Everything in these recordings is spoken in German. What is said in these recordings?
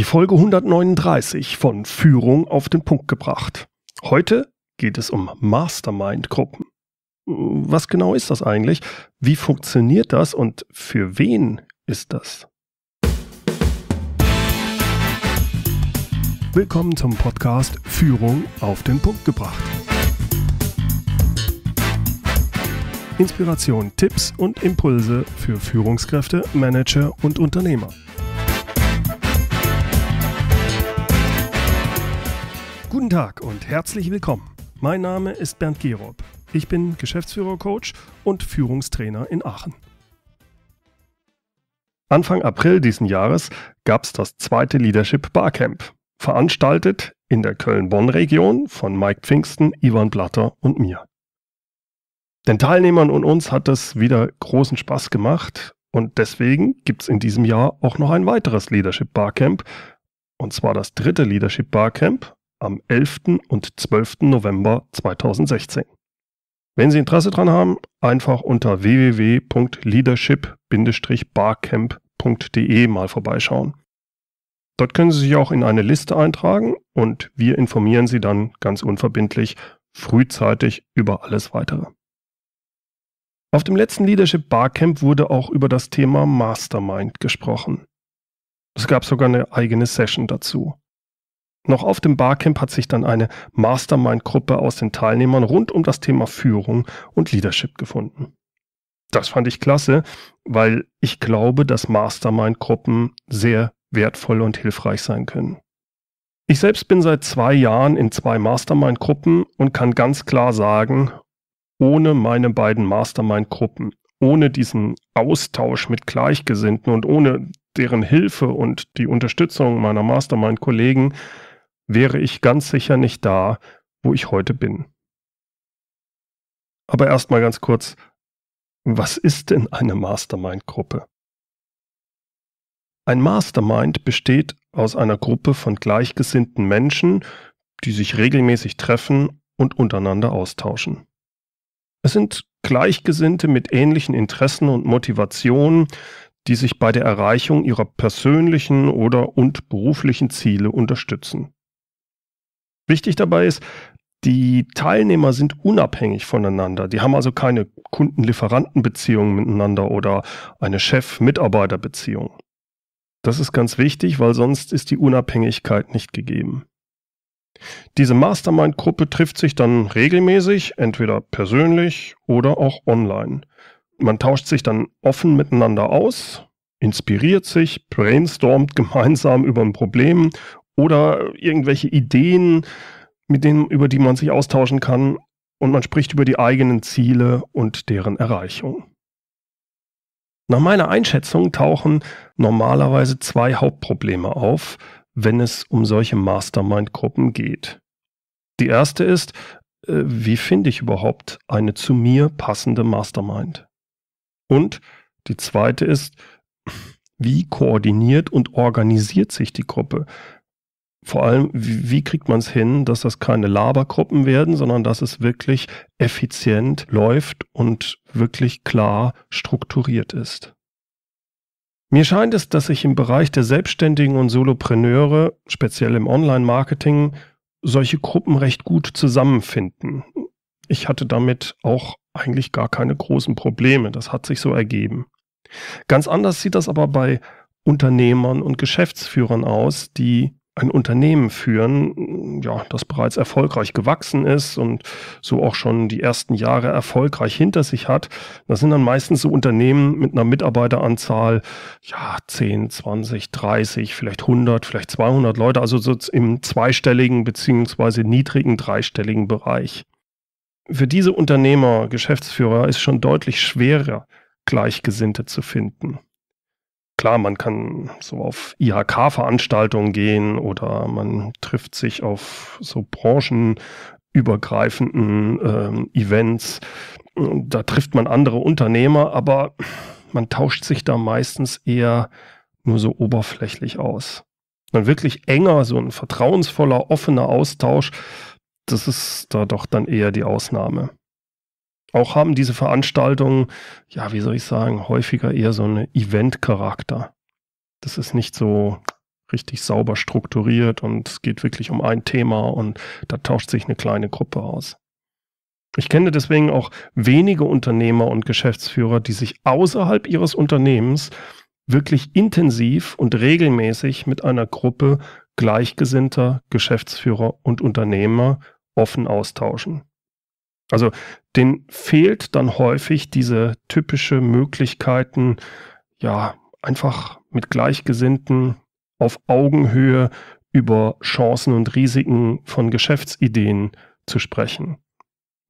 Die Folge 139 von Führung auf den Punkt gebracht. Heute geht es um Mastermind-Gruppen. Was genau ist das eigentlich? Wie funktioniert das und für wen ist das? Willkommen zum Podcast Führung auf den Punkt gebracht. Inspiration, Tipps und Impulse für Führungskräfte, Manager und Unternehmer. Guten Tag und herzlich willkommen. Mein Name ist Bernd Gerob. Ich bin Geschäftsführer-Coach und Führungstrainer in Aachen. Anfang April diesen Jahres gab es das zweite Leadership Barcamp, veranstaltet in der Köln-Bonn-Region von Mike Pfingsten, Ivan Blatter und mir. Den Teilnehmern und uns hat es wieder großen Spaß gemacht und deswegen gibt es in diesem Jahr auch noch ein weiteres Leadership Barcamp, und zwar das dritte Leadership Barcamp am 11. und 12. November 2016. Wenn Sie Interesse daran haben, einfach unter www.leadership-barcamp.de mal vorbeischauen. Dort können Sie sich auch in eine Liste eintragen und wir informieren Sie dann ganz unverbindlich frühzeitig über alles weitere. Auf dem letzten Leadership Barcamp wurde auch über das Thema Mastermind gesprochen. Es gab sogar eine eigene Session dazu. Noch auf dem Barcamp hat sich dann eine Mastermind-Gruppe aus den Teilnehmern rund um das Thema Führung und Leadership gefunden. Das fand ich klasse, weil ich glaube, dass Mastermind-Gruppen sehr wertvoll und hilfreich sein können. Ich selbst bin seit zwei Jahren in zwei Mastermind-Gruppen und kann ganz klar sagen, ohne meine beiden Mastermind-Gruppen, ohne diesen Austausch mit Gleichgesinnten und ohne deren Hilfe und die Unterstützung meiner Mastermind-Kollegen wäre ich ganz sicher nicht da, wo ich heute bin. Aber erstmal ganz kurz, was ist denn eine Mastermind-Gruppe? Ein Mastermind besteht aus einer Gruppe von gleichgesinnten Menschen, die sich regelmäßig treffen und untereinander austauschen. Es sind Gleichgesinnte mit ähnlichen Interessen und Motivationen, die sich bei der Erreichung ihrer persönlichen oder und beruflichen Ziele unterstützen. Wichtig dabei ist, die Teilnehmer sind unabhängig voneinander. Die haben also keine Kundenlieferantenbeziehungen miteinander oder eine Chef-Mitarbeiter-Beziehung. Das ist ganz wichtig, weil sonst ist die Unabhängigkeit nicht gegeben. Diese Mastermind-Gruppe trifft sich dann regelmäßig, entweder persönlich oder auch online. Man tauscht sich dann offen miteinander aus, inspiriert sich, brainstormt gemeinsam über ein Problem oder irgendwelche Ideen, mit denen, über die man sich austauschen kann und man spricht über die eigenen Ziele und deren Erreichung. Nach meiner Einschätzung tauchen normalerweise zwei Hauptprobleme auf, wenn es um solche Mastermind-Gruppen geht. Die erste ist, äh, wie finde ich überhaupt eine zu mir passende Mastermind? Und die zweite ist, wie koordiniert und organisiert sich die Gruppe? vor allem, wie, wie kriegt man es hin, dass das keine Labergruppen werden, sondern dass es wirklich effizient läuft und wirklich klar strukturiert ist. Mir scheint es, dass sich im Bereich der Selbstständigen und Solopreneure, speziell im Online-Marketing, solche Gruppen recht gut zusammenfinden. Ich hatte damit auch eigentlich gar keine großen Probleme, das hat sich so ergeben. Ganz anders sieht das aber bei Unternehmern und Geschäftsführern aus, die ein Unternehmen führen, ja, das bereits erfolgreich gewachsen ist und so auch schon die ersten Jahre erfolgreich hinter sich hat. Das sind dann meistens so Unternehmen mit einer Mitarbeiteranzahl, ja, 10, 20, 30, vielleicht 100, vielleicht 200 Leute, also so im zweistelligen beziehungsweise niedrigen dreistelligen Bereich. Für diese Unternehmer, Geschäftsführer ist schon deutlich schwerer, Gleichgesinnte zu finden. Klar, man kann so auf IHK-Veranstaltungen gehen oder man trifft sich auf so branchenübergreifenden ähm, Events. Da trifft man andere Unternehmer, aber man tauscht sich da meistens eher nur so oberflächlich aus. Ein wirklich enger, so ein vertrauensvoller, offener Austausch, das ist da doch dann eher die Ausnahme. Auch haben diese Veranstaltungen, ja, wie soll ich sagen, häufiger eher so einen Event-Charakter. Das ist nicht so richtig sauber strukturiert und es geht wirklich um ein Thema und da tauscht sich eine kleine Gruppe aus. Ich kenne deswegen auch wenige Unternehmer und Geschäftsführer, die sich außerhalb ihres Unternehmens wirklich intensiv und regelmäßig mit einer Gruppe gleichgesinnter Geschäftsführer und Unternehmer offen austauschen. Also den fehlt dann häufig diese typische Möglichkeiten, ja, einfach mit Gleichgesinnten auf Augenhöhe über Chancen und Risiken von Geschäftsideen zu sprechen.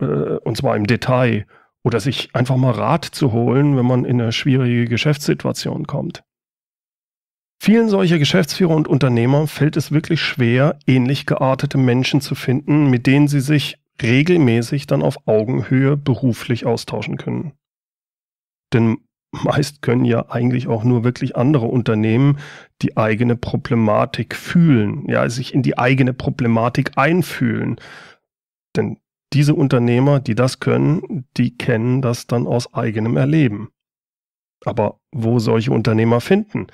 Äh, und zwar im Detail. Oder sich einfach mal Rat zu holen, wenn man in eine schwierige Geschäftssituation kommt. Vielen solcher Geschäftsführer und Unternehmer fällt es wirklich schwer, ähnlich geartete Menschen zu finden, mit denen sie sich regelmäßig dann auf Augenhöhe beruflich austauschen können. Denn meist können ja eigentlich auch nur wirklich andere Unternehmen die eigene Problematik fühlen, ja, sich in die eigene Problematik einfühlen. Denn diese Unternehmer, die das können, die kennen das dann aus eigenem Erleben. Aber wo solche Unternehmer finden?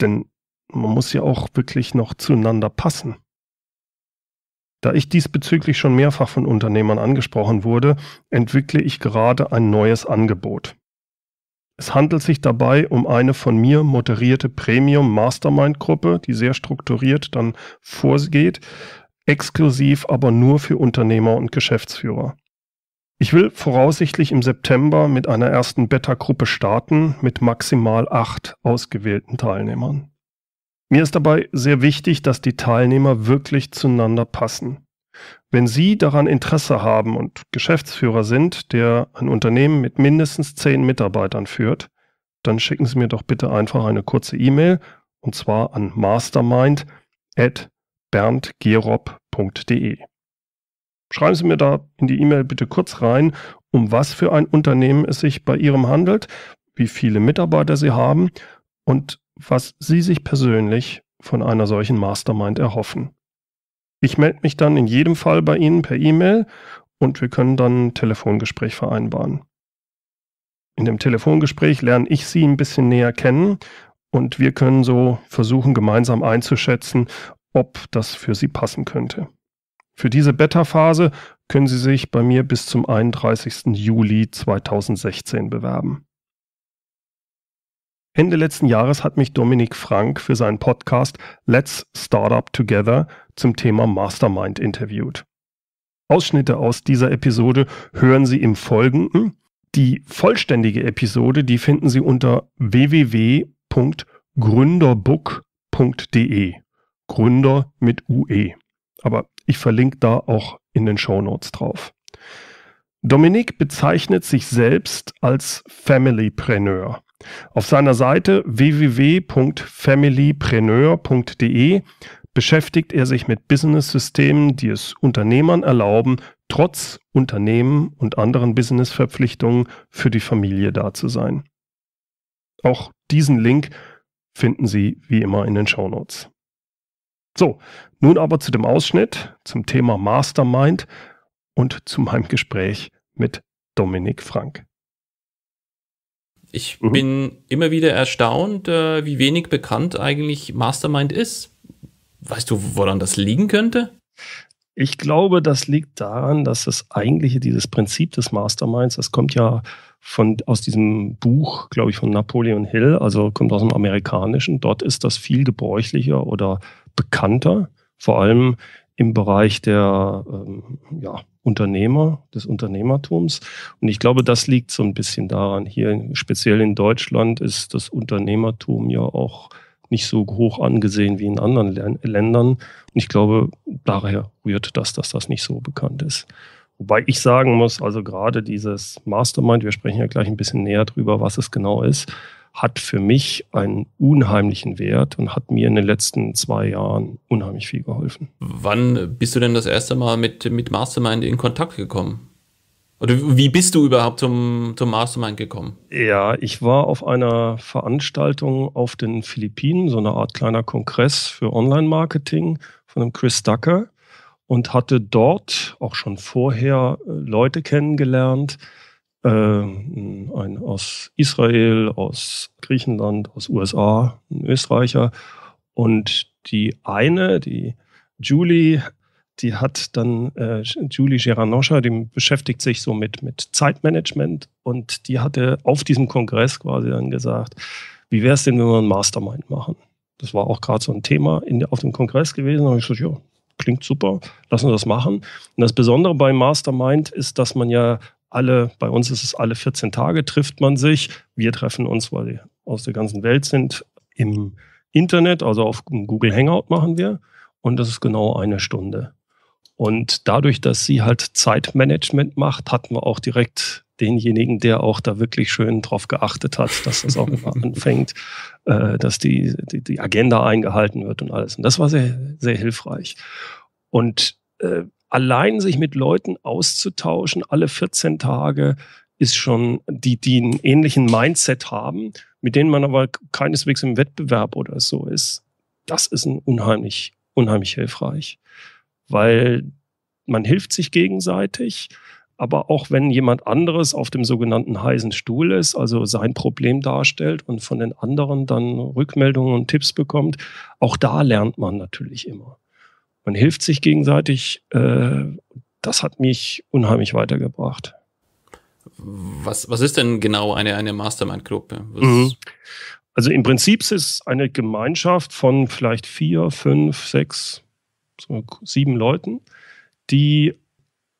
Denn man muss ja auch wirklich noch zueinander passen. Da ich diesbezüglich schon mehrfach von Unternehmern angesprochen wurde, entwickle ich gerade ein neues Angebot. Es handelt sich dabei um eine von mir moderierte Premium Mastermind Gruppe, die sehr strukturiert dann vorgeht, exklusiv aber nur für Unternehmer und Geschäftsführer. Ich will voraussichtlich im September mit einer ersten Beta-Gruppe starten mit maximal acht ausgewählten Teilnehmern. Mir ist dabei sehr wichtig, dass die Teilnehmer wirklich zueinander passen. Wenn Sie daran Interesse haben und Geschäftsführer sind, der ein Unternehmen mit mindestens zehn Mitarbeitern führt, dann schicken Sie mir doch bitte einfach eine kurze E-Mail und zwar an mastermind.berndgerob.de. Schreiben Sie mir da in die E-Mail bitte kurz rein, um was für ein Unternehmen es sich bei Ihrem handelt, wie viele Mitarbeiter Sie haben und was Sie sich persönlich von einer solchen Mastermind erhoffen. Ich melde mich dann in jedem Fall bei Ihnen per E-Mail und wir können dann ein Telefongespräch vereinbaren. In dem Telefongespräch lerne ich Sie ein bisschen näher kennen und wir können so versuchen, gemeinsam einzuschätzen, ob das für Sie passen könnte. Für diese Beta-Phase können Sie sich bei mir bis zum 31. Juli 2016 bewerben. Ende letzten Jahres hat mich Dominik Frank für seinen Podcast Let's Startup Together zum Thema Mastermind interviewt. Ausschnitte aus dieser Episode hören Sie im Folgenden. Die vollständige Episode, die finden Sie unter www.gründerbook.de. Gründer mit UE. Aber ich verlinke da auch in den Show Notes drauf. Dominik bezeichnet sich selbst als Familypreneur. Auf seiner Seite www.familypreneur.de beschäftigt er sich mit Business-Systemen, die es Unternehmern erlauben, trotz Unternehmen und anderen Business-Verpflichtungen für die Familie da zu sein. Auch diesen Link finden Sie wie immer in den Show Notes. So, nun aber zu dem Ausschnitt, zum Thema Mastermind und zu meinem Gespräch mit Dominik Frank. Ich mhm. bin immer wieder erstaunt, äh, wie wenig bekannt eigentlich Mastermind ist. Weißt du, woran das liegen könnte? Ich glaube, das liegt daran, dass das eigentliche, dieses Prinzip des Masterminds, das kommt ja von, aus diesem Buch, glaube ich, von Napoleon Hill, also kommt aus dem Amerikanischen. Dort ist das viel gebräuchlicher oder bekannter. Vor allem im Bereich der ähm, ja, Unternehmer, des Unternehmertums. Und ich glaube, das liegt so ein bisschen daran. Hier, speziell in Deutschland, ist das Unternehmertum ja auch nicht so hoch angesehen wie in anderen Ländern. Und ich glaube, daher rührt das, dass das nicht so bekannt ist. Wobei ich sagen muss, also gerade dieses Mastermind, wir sprechen ja gleich ein bisschen näher drüber, was es genau ist, hat für mich einen unheimlichen Wert und hat mir in den letzten zwei Jahren unheimlich viel geholfen. Wann bist du denn das erste Mal mit, mit Mastermind in Kontakt gekommen? Oder wie bist du überhaupt zum, zum Mastermind gekommen? Ja, ich war auf einer Veranstaltung auf den Philippinen, so eine Art kleiner Kongress für Online-Marketing von einem Chris Ducker und hatte dort auch schon vorher äh, Leute kennengelernt, ähm, ein aus Israel, aus Griechenland, aus USA, ein Österreicher. Und die eine, die Julie, die hat dann äh, Julie Geranoscha, die beschäftigt sich so mit, mit Zeitmanagement und die hatte auf diesem Kongress quasi dann gesagt, wie wäre es denn, wenn wir ein Mastermind machen? Das war auch gerade so ein Thema in, auf dem Kongress gewesen. Da habe ich gesagt, ja, klingt super, lassen wir das machen. Und das Besondere beim Mastermind ist, dass man ja alle, bei uns ist es alle 14 Tage, trifft man sich. Wir treffen uns, weil wir aus der ganzen Welt sind, im Internet, also auf Google Hangout machen wir. Und das ist genau eine Stunde. Und dadurch, dass sie halt Zeitmanagement macht, hatten wir auch direkt denjenigen, der auch da wirklich schön drauf geachtet hat, dass das auch immer anfängt, äh, dass die, die, die, Agenda eingehalten wird und alles. Und das war sehr, sehr hilfreich. Und äh, allein sich mit Leuten auszutauschen, alle 14 Tage, ist schon, die, die einen ähnlichen Mindset haben, mit denen man aber keineswegs im Wettbewerb oder so ist. Das ist ein unheimlich, unheimlich hilfreich, weil man hilft sich gegenseitig. Aber auch wenn jemand anderes auf dem sogenannten heißen Stuhl ist, also sein Problem darstellt und von den anderen dann Rückmeldungen und Tipps bekommt, auch da lernt man natürlich immer. Man hilft sich gegenseitig. Äh, das hat mich unheimlich weitergebracht. Was, was ist denn genau eine, eine Mastermind-Gruppe? Mhm. Also im Prinzip ist es eine Gemeinschaft von vielleicht vier, fünf, sechs, so sieben Leuten, die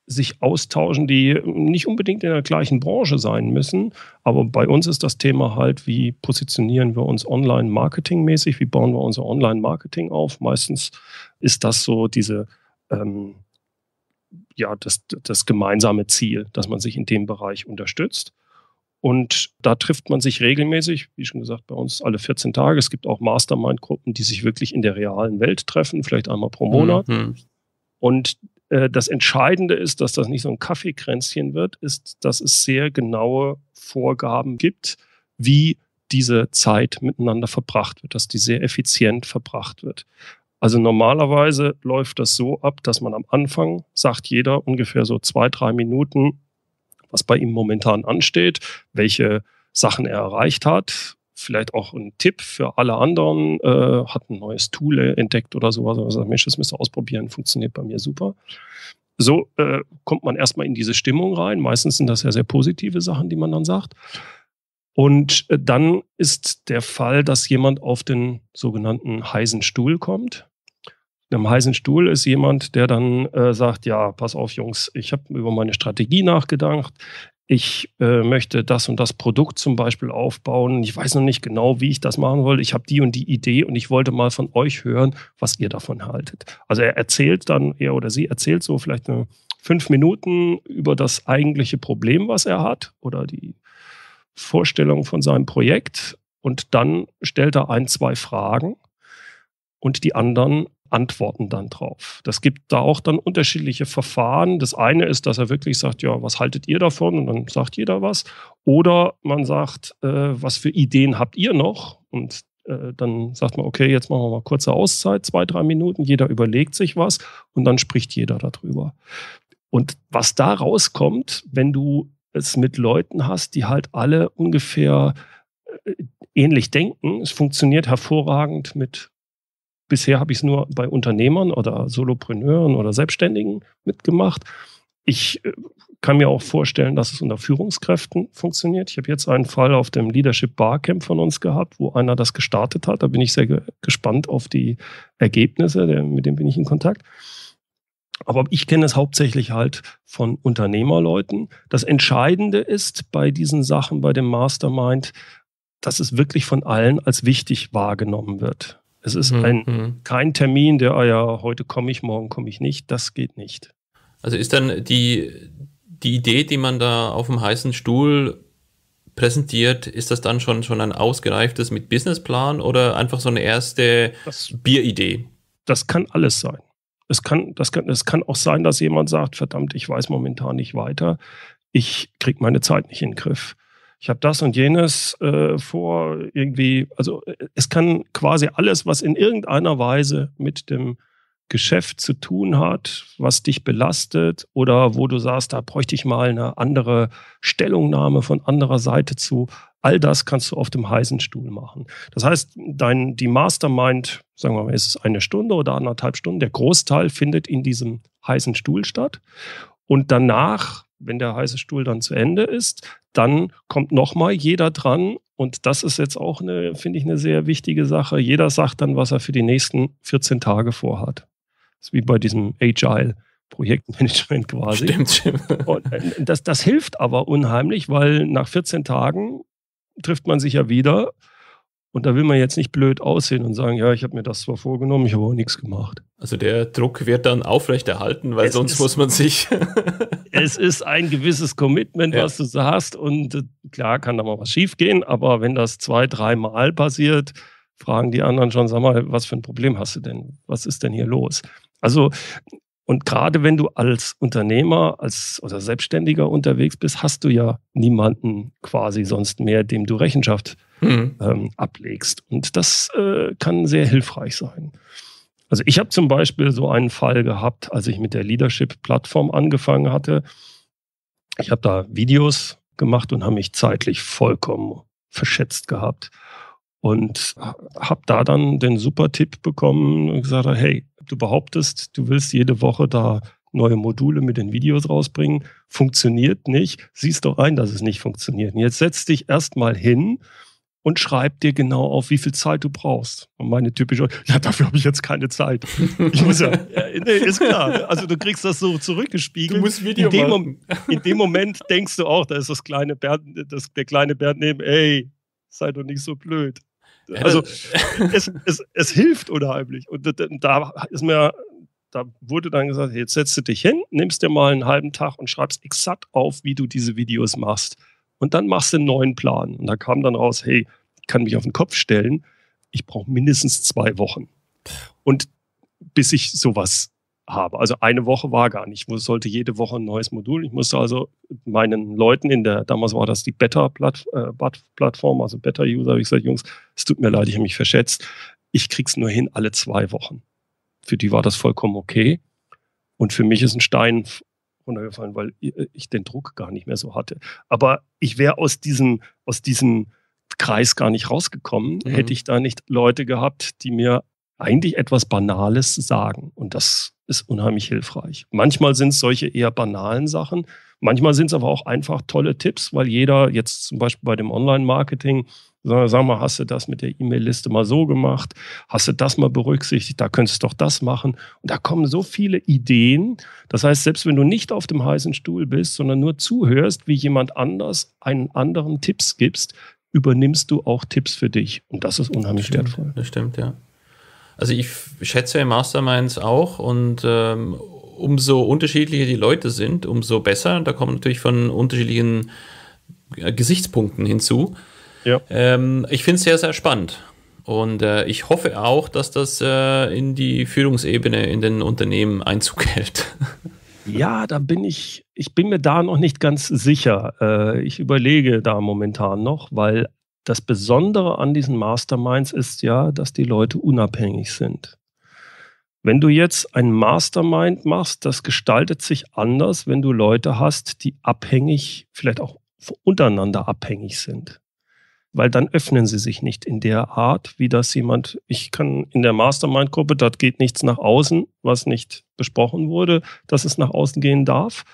sich austauschen, die nicht unbedingt in der gleichen Branche sein müssen. Aber bei uns ist das Thema halt, wie positionieren wir uns online marketingmäßig, wie bauen wir unser Online-Marketing auf. Meistens ist das so diese, ähm, ja, das, das gemeinsame Ziel, dass man sich in dem Bereich unterstützt. Und da trifft man sich regelmäßig, wie schon gesagt, bei uns alle 14 Tage. Es gibt auch Mastermind-Gruppen, die sich wirklich in der realen Welt treffen, vielleicht einmal pro mhm. Monat. Mhm. Und äh, das Entscheidende ist, dass das nicht so ein Kaffeekränzchen wird, ist, dass es sehr genaue Vorgaben gibt, wie diese Zeit miteinander verbracht wird, dass die sehr effizient verbracht wird. Also normalerweise läuft das so ab, dass man am Anfang sagt jeder ungefähr so zwei, drei Minuten, was bei ihm momentan ansteht, welche Sachen er erreicht hat, vielleicht auch ein Tipp für alle anderen, äh, hat ein neues Tool entdeckt oder sowas, sagt, Mensch, das müsst ihr ausprobieren, funktioniert bei mir super. So äh, kommt man erstmal in diese Stimmung rein. Meistens sind das ja sehr positive Sachen, die man dann sagt. Und äh, dann ist der Fall, dass jemand auf den sogenannten heißen Stuhl kommt. Einem heißen Stuhl ist jemand, der dann äh, sagt, ja, pass auf, Jungs, ich habe über meine Strategie nachgedacht, ich äh, möchte das und das Produkt zum Beispiel aufbauen. Ich weiß noch nicht genau, wie ich das machen wollte. Ich habe die und die Idee und ich wollte mal von euch hören, was ihr davon haltet. Also er erzählt dann, er oder sie erzählt so vielleicht eine, fünf Minuten über das eigentliche Problem, was er hat oder die Vorstellung von seinem Projekt. Und dann stellt er ein, zwei Fragen und die anderen antworten dann drauf. Das gibt da auch dann unterschiedliche Verfahren. Das eine ist, dass er wirklich sagt, ja, was haltet ihr davon? Und dann sagt jeder was. Oder man sagt, äh, was für Ideen habt ihr noch? Und äh, dann sagt man, okay, jetzt machen wir mal kurze Auszeit, zwei, drei Minuten. Jeder überlegt sich was und dann spricht jeder darüber. Und was da rauskommt, wenn du es mit Leuten hast, die halt alle ungefähr äh, ähnlich denken, es funktioniert hervorragend mit Bisher habe ich es nur bei Unternehmern oder Solopreneuren oder Selbstständigen mitgemacht. Ich äh, kann mir auch vorstellen, dass es unter Führungskräften funktioniert. Ich habe jetzt einen Fall auf dem Leadership Barcamp von uns gehabt, wo einer das gestartet hat. Da bin ich sehr ge gespannt auf die Ergebnisse, der, mit dem bin ich in Kontakt. Aber ich kenne es hauptsächlich halt von Unternehmerleuten. Das Entscheidende ist bei diesen Sachen, bei dem Mastermind, dass es wirklich von allen als wichtig wahrgenommen wird. Es ist mhm, ein, mhm. kein Termin, der, ah ja, heute komme ich, morgen komme ich nicht. Das geht nicht. Also ist dann die, die Idee, die man da auf dem heißen Stuhl präsentiert, ist das dann schon, schon ein ausgereiftes mit Businessplan oder einfach so eine erste das, Bieridee? Das kann alles sein. Es kann, das kann, es kann auch sein, dass jemand sagt, verdammt, ich weiß momentan nicht weiter, ich kriege meine Zeit nicht in den Griff ich habe das und jenes äh, vor, irgendwie, also äh, es kann quasi alles, was in irgendeiner Weise mit dem Geschäft zu tun hat, was dich belastet oder wo du sagst, da bräuchte ich mal eine andere Stellungnahme von anderer Seite zu. All das kannst du auf dem heißen Stuhl machen. Das heißt, dein, die Mastermind, sagen wir mal, ist es eine Stunde oder anderthalb Stunden, der Großteil findet in diesem heißen Stuhl statt. Und danach wenn der heiße Stuhl dann zu Ende ist, dann kommt nochmal jeder dran. Und das ist jetzt auch eine, finde ich, eine sehr wichtige Sache. Jeder sagt dann, was er für die nächsten 14 Tage vorhat. Das ist wie bei diesem Agile. Projektmanagement quasi. Stimmt, stimmt. Und äh, das, das hilft aber unheimlich, weil nach 14 Tagen trifft man sich ja wieder und da will man jetzt nicht blöd aussehen und sagen, ja, ich habe mir das zwar vorgenommen, ich habe auch nichts gemacht. Also der Druck wird dann aufrechterhalten, weil es sonst ist, muss man sich. es ist ein gewisses Commitment, ja. was du so hast. Und äh, klar kann da mal was schiefgehen, aber wenn das zwei, dreimal passiert, fragen die anderen schon, sag mal, was für ein Problem hast du denn? Was ist denn hier los? Also, und gerade wenn du als Unternehmer als, oder Selbstständiger unterwegs bist, hast du ja niemanden quasi sonst mehr, dem du Rechenschaft hm. ähm, ablegst. Und das äh, kann sehr hilfreich sein. Also ich habe zum Beispiel so einen Fall gehabt, als ich mit der Leadership-Plattform angefangen hatte. Ich habe da Videos gemacht und habe mich zeitlich vollkommen verschätzt gehabt. Und habe da dann den super Tipp bekommen und gesagt, hey, du behauptest, du willst jede Woche da neue Module mit den Videos rausbringen, funktioniert nicht, siehst doch ein, dass es nicht funktioniert. Und jetzt setz dich erstmal hin und schreibt dir genau auf, wie viel Zeit du brauchst. Und meine typische, ja, dafür habe ich jetzt keine Zeit. Ich muss ja, ja nee, ist klar. Also du kriegst das so zurückgespiegelt. Du musst Video in dem, machen. in dem Moment denkst du auch, da ist das kleine Bernd, das, der kleine Bernd neben, ey, sei doch nicht so blöd. Also es, es, es hilft unheimlich. Und da ist mir da wurde dann gesagt, jetzt setzt du dich hin, nimmst dir mal einen halben Tag und schreibst exakt auf, wie du diese Videos machst. Und dann machst du einen neuen Plan. Und da kam dann raus, hey, kann mich auf den Kopf stellen. Ich brauche mindestens zwei Wochen. Und bis ich sowas habe. Also eine Woche war gar nicht. Ich sollte jede Woche ein neues Modul. Ich musste also meinen Leuten in der, damals war das die Beta-Plattform, äh, also Beta-User, habe ich gesagt, Jungs, es tut mir leid, ich habe mich verschätzt. Ich krieg's nur hin alle zwei Wochen. Für die war das vollkommen okay. Und für mich ist ein Stein runtergefallen, weil äh, ich den Druck gar nicht mehr so hatte. Aber ich wäre aus diesem, aus diesem Kreis gar nicht rausgekommen, mhm. hätte ich da nicht Leute gehabt, die mir eigentlich etwas Banales sagen. Und das ist unheimlich hilfreich. Manchmal sind es solche eher banalen Sachen, manchmal sind es aber auch einfach tolle Tipps, weil jeder jetzt zum Beispiel bei dem Online-Marketing, sag mal, hast du das mit der E-Mail-Liste mal so gemacht, hast du das mal berücksichtigt, da könntest du doch das machen. Und da kommen so viele Ideen. Das heißt, selbst wenn du nicht auf dem heißen Stuhl bist, sondern nur zuhörst, wie jemand anders einen anderen Tipps gibst, übernimmst du auch Tipps für dich. Und das ist unheimlich das wertvoll. Das stimmt, ja. Also ich schätze Masterminds auch und ähm, umso unterschiedlicher die Leute sind, umso besser. Da kommen natürlich von unterschiedlichen äh, Gesichtspunkten hinzu. Ja. Ähm, ich finde es sehr, sehr spannend. Und äh, ich hoffe auch, dass das äh, in die Führungsebene in den Unternehmen Einzug hält. Ja, da bin ich ich bin mir da noch nicht ganz sicher. Äh, ich überlege da momentan noch, weil das Besondere an diesen Masterminds ist ja, dass die Leute unabhängig sind. Wenn du jetzt ein Mastermind machst, das gestaltet sich anders, wenn du Leute hast, die abhängig, vielleicht auch untereinander abhängig sind. Weil dann öffnen sie sich nicht in der Art, wie das jemand, ich kann in der Mastermind-Gruppe, dort geht nichts nach außen, was nicht besprochen wurde, dass es nach außen gehen darf.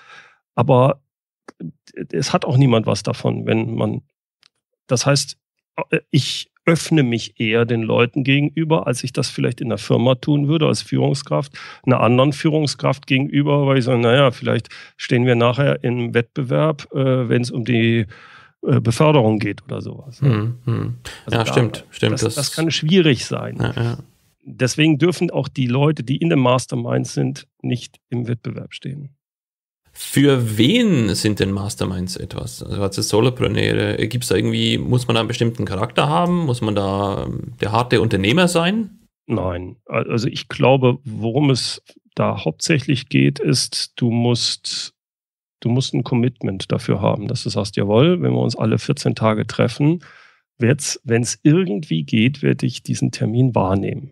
Aber es hat auch niemand was davon, wenn man. Das heißt, ich öffne mich eher den Leuten gegenüber, als ich das vielleicht in der Firma tun würde, als Führungskraft, einer anderen Führungskraft gegenüber, weil ich sage, naja, vielleicht stehen wir nachher im Wettbewerb, äh, wenn es um die äh, Beförderung geht oder sowas. Hm, hm. Also ja, da, stimmt, stimmt. Das, das, das, kann schwierig sein. Ja, ja. Deswegen dürfen auch die Leute, die in dem Mastermind sind, nicht im Wettbewerb stehen. Für wen sind denn Masterminds etwas? Also als Solopreneure, gibt es da irgendwie, muss man da einen bestimmten Charakter haben? Muss man da ähm, der harte Unternehmer sein? Nein, also ich glaube, worum es da hauptsächlich geht, ist, du musst, du musst ein Commitment dafür haben, dass du sagst, jawohl, wenn wir uns alle 14 Tage treffen, wenn es irgendwie geht, werde ich diesen Termin wahrnehmen.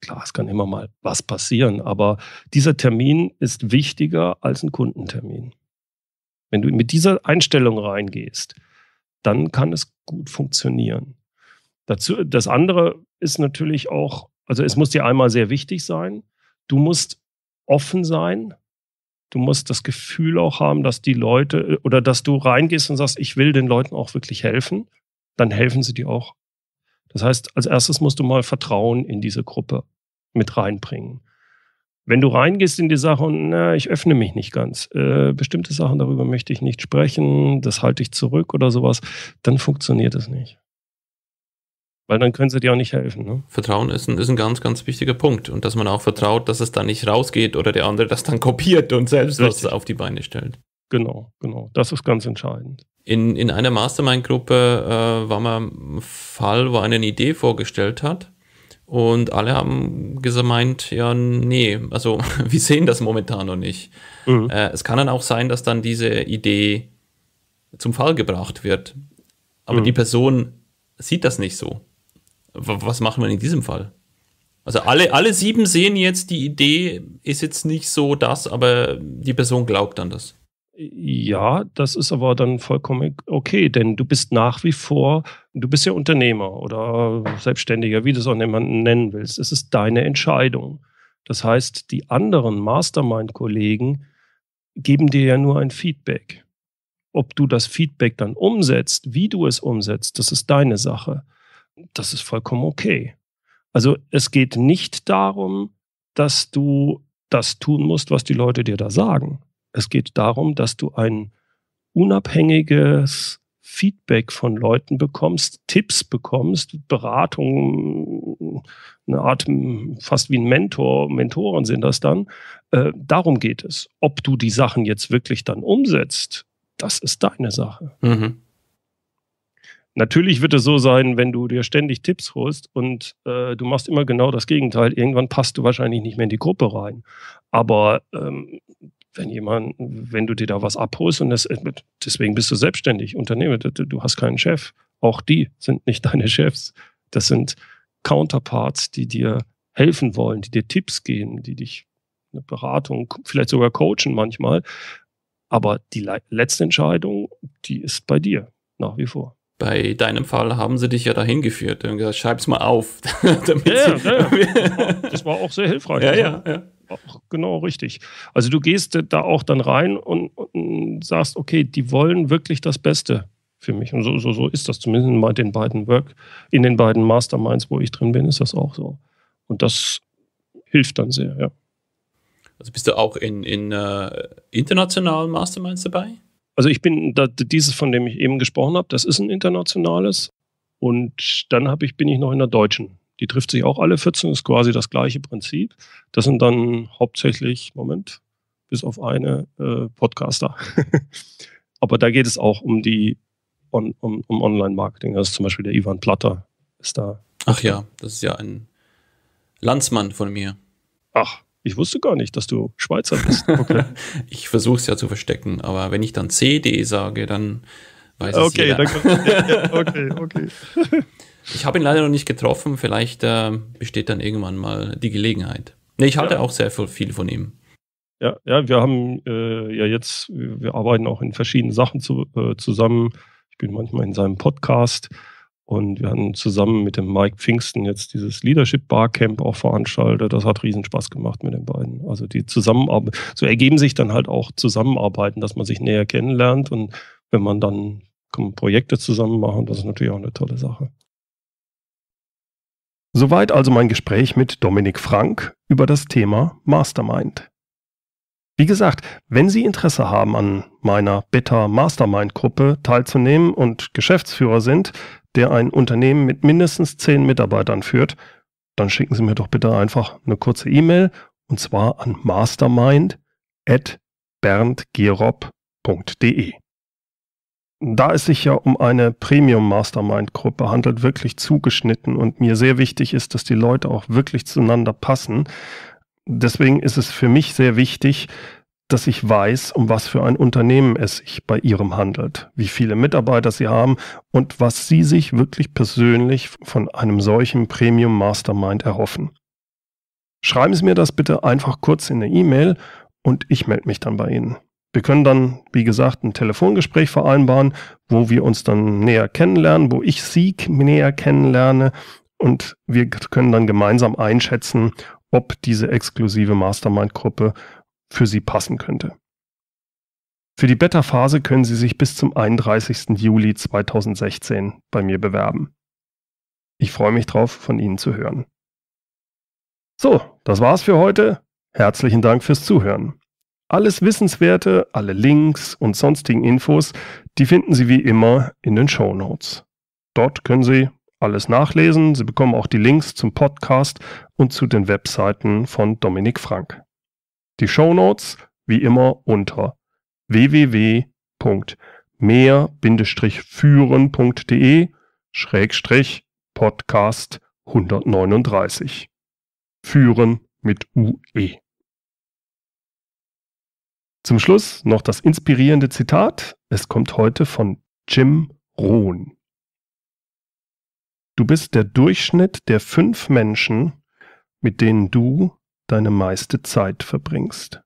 Klar, es kann immer mal was passieren, aber dieser Termin ist wichtiger als ein Kundentermin. Wenn du mit dieser Einstellung reingehst, dann kann es gut funktionieren. Dazu, das andere ist natürlich auch, also es muss dir einmal sehr wichtig sein. Du musst offen sein. Du musst das Gefühl auch haben, dass die Leute äh, oder dass du reingehst und sagst, ich will den Leuten auch wirklich helfen. Dann helfen sie dir auch das heißt, als erstes musst du mal Vertrauen in diese Gruppe mit reinbringen. Wenn du reingehst in die Sache und, na, ich öffne mich nicht ganz, äh, bestimmte Sachen darüber möchte ich nicht sprechen, das halte ich zurück oder sowas, dann funktioniert es nicht. Weil dann können sie dir auch nicht helfen. Ne? Vertrauen ist ein, ist ein ganz, ganz wichtiger Punkt. Und dass man auch vertraut, dass es da nicht rausgeht oder der andere das dann kopiert und selbst Richtig. was auf die Beine stellt. Genau, genau. Das ist ganz entscheidend. In, in einer Mastermind-Gruppe äh, war mal ein Fall, wo eine Idee vorgestellt hat und alle haben gemeint, ja, nee, also wir sehen das momentan noch nicht. Mhm. Äh, es kann dann auch sein, dass dann diese Idee zum Fall gebracht wird, aber mhm. die Person sieht das nicht so. W was machen wir in diesem Fall? Also alle, alle sieben sehen jetzt, die Idee ist jetzt nicht so das, aber die Person glaubt an das. Ja, das ist aber dann vollkommen okay, denn du bist nach wie vor, du bist ja Unternehmer oder Selbstständiger, wie du es auch jemanden nennen willst. Es ist deine Entscheidung. Das heißt, die anderen Mastermind-Kollegen geben dir ja nur ein Feedback. Ob du das Feedback dann umsetzt, wie du es umsetzt, das ist deine Sache. Das ist vollkommen okay. Also es geht nicht darum, dass du das tun musst, was die Leute dir da sagen. Es geht darum, dass du ein unabhängiges Feedback von Leuten bekommst, Tipps bekommst, Beratung, eine Art fast wie ein Mentor, Mentoren sind das dann. Äh, darum geht es. Ob du die Sachen jetzt wirklich dann umsetzt, das ist deine Sache. Mhm. Natürlich wird es so sein, wenn du dir ständig Tipps holst und äh, du machst immer genau das Gegenteil. Irgendwann passt du wahrscheinlich nicht mehr in die Gruppe rein. Aber ähm, wenn jemand, wenn du dir da was abholst und das, deswegen bist du selbstständig, Unternehmer, du hast keinen Chef. Auch die sind nicht deine Chefs. Das sind Counterparts, die dir helfen wollen, die dir Tipps geben, die dich eine Beratung, vielleicht sogar coachen manchmal. Aber die letzte Entscheidung, die ist bei dir nach wie vor. Bei deinem Fall haben sie dich ja dahin geführt und gesagt, schreib's mal auf. ja, ja, ja. Das war auch sehr hilfreich. Ja, ja, ja genau richtig. Also du gehst da auch dann rein und, und sagst, okay, die wollen wirklich das Beste für mich. Und so, so, so ist das zumindest in den beiden Work, in den beiden Masterminds, wo ich drin bin, ist das auch so. Und das hilft dann sehr, ja. Also bist du auch in, in äh, internationalen Masterminds dabei? Also ich bin, da, dieses, von dem ich eben gesprochen habe, das ist ein internationales. Und dann ich, bin ich noch in der deutschen die trifft sich auch alle 14, ist quasi das gleiche Prinzip. Das sind dann hauptsächlich, Moment, bis auf eine äh, Podcaster. Aber da geht es auch um die on, um, um Online-Marketing. Das also ist zum Beispiel der Ivan Platter ist da. Ach ja, das ist ja ein Landsmann von mir. Ach, ich wusste gar nicht, dass du Schweizer bist. Okay. ich versuche es ja zu verstecken, aber wenn ich dann CD e sage, dann weiß okay, es jeder. Dann kommt, ja, ja, okay, okay. Ich habe ihn leider noch nicht getroffen. Vielleicht äh, besteht dann irgendwann mal die Gelegenheit. Nee, ich halte ja. auch sehr viel von ihm. Ja, ja, wir haben äh, ja jetzt, wir arbeiten auch in verschiedenen Sachen zu, äh, zusammen. Ich bin manchmal in seinem Podcast und wir haben zusammen mit dem Mike Pfingsten jetzt dieses Leadership Barcamp auch veranstaltet. Das hat riesen Spaß gemacht mit den beiden. Also die Zusammenarbeit, so ergeben sich dann halt auch Zusammenarbeiten, dass man sich näher kennenlernt und wenn man dann Projekte zusammen machen, das ist natürlich auch eine tolle Sache. Soweit also mein Gespräch mit Dominik Frank über das Thema Mastermind. Wie gesagt, wenn Sie Interesse haben, an meiner Beta Mastermind Gruppe teilzunehmen und Geschäftsführer sind, der ein Unternehmen mit mindestens zehn Mitarbeitern führt, dann schicken Sie mir doch bitte einfach eine kurze E-Mail und zwar an mastermind@berndgerob.de da es sich ja um eine Premium Mastermind Gruppe handelt, wirklich zugeschnitten und mir sehr wichtig ist, dass die Leute auch wirklich zueinander passen. Deswegen ist es für mich sehr wichtig, dass ich weiß, um was für ein Unternehmen es sich bei ihrem handelt, wie viele Mitarbeiter sie haben und was sie sich wirklich persönlich von einem solchen Premium Mastermind erhoffen. Schreiben Sie mir das bitte einfach kurz in eine E-Mail und ich melde mich dann bei Ihnen. Wir können dann, wie gesagt, ein Telefongespräch vereinbaren, wo wir uns dann näher kennenlernen, wo ich Sie näher kennenlerne und wir können dann gemeinsam einschätzen, ob diese exklusive Mastermind-Gruppe für Sie passen könnte. Für die Beta-Phase können Sie sich bis zum 31. Juli 2016 bei mir bewerben. Ich freue mich drauf, von Ihnen zu hören. So, das war's für heute. Herzlichen Dank fürs Zuhören. Alles Wissenswerte, alle Links und sonstigen Infos, die finden Sie wie immer in den Show Notes. Dort können Sie alles nachlesen. Sie bekommen auch die Links zum Podcast und zu den Webseiten von Dominik Frank. Die Show Notes wie immer unter www.mehr-führen.de Podcast 139. Führen mit UE. Zum Schluss noch das inspirierende Zitat. Es kommt heute von Jim Rohn. Du bist der Durchschnitt der fünf Menschen, mit denen du deine meiste Zeit verbringst.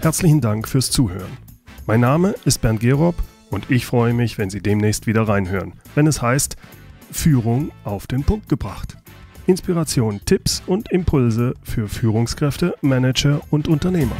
Herzlichen Dank fürs Zuhören. Mein Name ist Bernd Gerob und ich freue mich, wenn Sie demnächst wieder reinhören, wenn es heißt Führung auf den Punkt gebracht. Inspiration, Tipps und Impulse für Führungskräfte, Manager und Unternehmer.